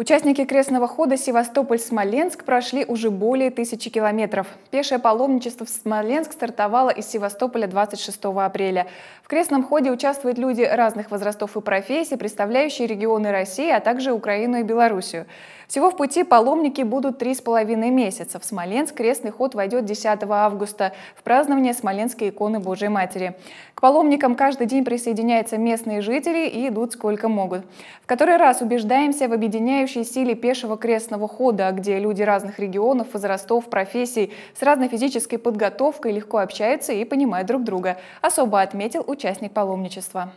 Участники крестного хода «Севастополь-Смоленск» прошли уже более тысячи километров. Пешее паломничество в Смоленск стартовало из Севастополя 26 апреля. В крестном ходе участвуют люди разных возрастов и профессий, представляющие регионы России, а также Украину и Белоруссию. Всего в пути паломники будут три с половиной месяца. В Смоленск крестный ход войдет 10 августа в празднование Смоленской иконы Божьей Матери. К паломникам каждый день присоединяются местные жители и идут сколько могут. В который раз убеждаемся в объединяющем растущей силе пешего крестного хода, где люди разных регионов, возрастов, профессий с разной физической подготовкой легко общаются и понимают друг друга, особо отметил участник паломничества.